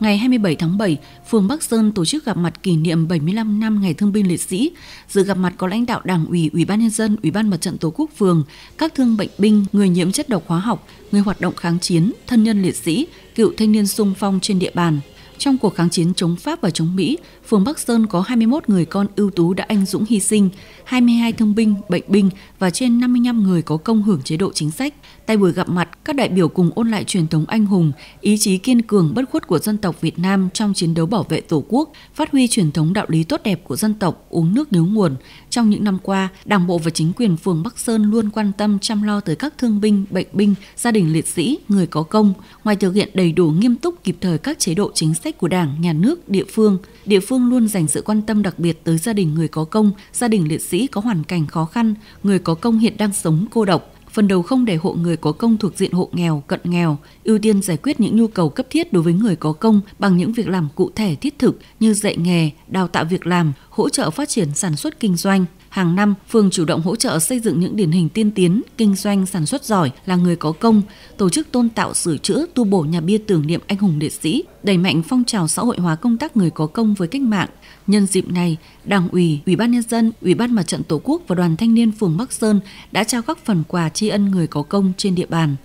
Ngày 27 tháng 7, phường Bắc Sơn tổ chức gặp mặt kỷ niệm 75 năm Ngày Thương binh Liệt sĩ. Dự gặp mặt có lãnh đạo Đảng ủy, Ủy ban nhân dân, Ủy ban Mặt trận Tổ quốc phường, các thương bệnh binh, người nhiễm chất độc hóa học, người hoạt động kháng chiến, thân nhân liệt sĩ, cựu thanh niên sung phong trên địa bàn. Trong cuộc kháng chiến chống Pháp và chống Mỹ, phường Bắc Sơn có 21 người con ưu tú đã anh dũng hy sinh, 22 thương binh, bệnh binh và trên 55 người có công hưởng chế độ chính sách. Tại buổi gặp mặt, các đại biểu cùng ôn lại truyền thống anh hùng, ý chí kiên cường bất khuất của dân tộc Việt Nam trong chiến đấu bảo vệ Tổ quốc, phát huy truyền thống đạo lý tốt đẹp của dân tộc, uống nước nhớ nguồn. Trong những năm qua, Đảng bộ và chính quyền phường Bắc Sơn luôn quan tâm chăm lo tới các thương binh, bệnh binh, gia đình liệt sĩ, người có công. Ngoài thực hiện đầy đủ nghiêm túc kịp thời các chế độ chính sách sách của Đảng, Nhà nước, địa phương, địa phương luôn dành sự quan tâm đặc biệt tới gia đình người có công, gia đình liệt sĩ có hoàn cảnh khó khăn, người có công hiện đang sống cô độc, phần đầu không để hộ người có công thuộc diện hộ nghèo, cận nghèo, ưu tiên giải quyết những nhu cầu cấp thiết đối với người có công bằng những việc làm cụ thể thiết thực như dạy nghề, đào tạo việc làm, hỗ trợ phát triển sản xuất kinh doanh. Hàng năm, phường chủ động hỗ trợ xây dựng những điển hình tiên tiến, kinh doanh sản xuất giỏi là người có công, tổ chức tôn tạo sửa chữa tu bổ nhà bia tưởng niệm anh hùng liệt sĩ, đẩy mạnh phong trào xã hội hóa công tác người có công với cách mạng. Nhân dịp này, Đảng ủy, Ủy ban nhân dân, Ủy ban Mặt trận Tổ quốc và Đoàn Thanh niên phường Bắc Sơn đã trao các phần quà tri ân người có công trên địa bàn.